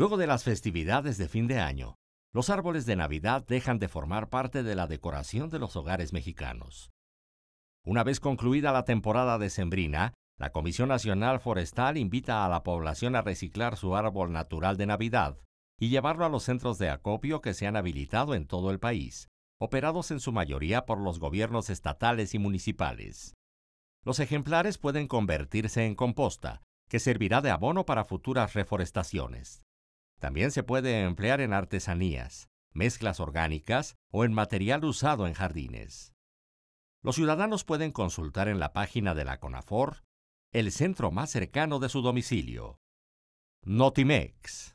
Luego de las festividades de fin de año, los árboles de Navidad dejan de formar parte de la decoración de los hogares mexicanos. Una vez concluida la temporada decembrina, la Comisión Nacional Forestal invita a la población a reciclar su árbol natural de Navidad y llevarlo a los centros de acopio que se han habilitado en todo el país, operados en su mayoría por los gobiernos estatales y municipales. Los ejemplares pueden convertirse en composta, que servirá de abono para futuras reforestaciones. También se puede emplear en artesanías, mezclas orgánicas o en material usado en jardines. Los ciudadanos pueden consultar en la página de la CONAFOR el centro más cercano de su domicilio. Notimex